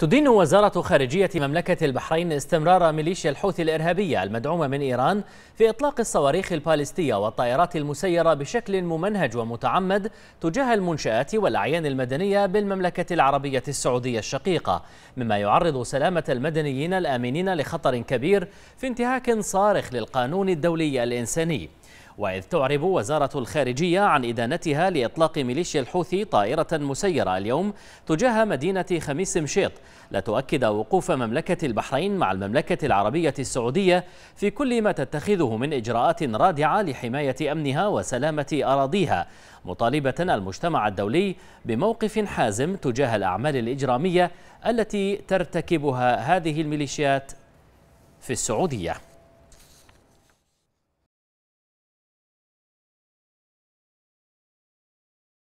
تدين وزارة خارجية مملكة البحرين استمرار ميليشيا الحوثي الإرهابية المدعومة من إيران في إطلاق الصواريخ البالستية والطائرات المسيرة بشكل ممنهج ومتعمد تجاه المنشآت والأعيان المدنية بالمملكة العربية السعودية الشقيقة مما يعرض سلامة المدنيين الآمنين لخطر كبير في انتهاك صارخ للقانون الدولي الإنساني وإذ تعرب وزارة الخارجية عن إدانتها لإطلاق ميليشيا الحوثي طائرة مسيرة اليوم تجاه مدينة خميس مشيط لتؤكد وقوف مملكة البحرين مع المملكة العربية السعودية في كل ما تتخذه من إجراءات رادعة لحماية أمنها وسلامة أراضيها مطالبة المجتمع الدولي بموقف حازم تجاه الأعمال الإجرامية التي ترتكبها هذه الميليشيات في السعوديه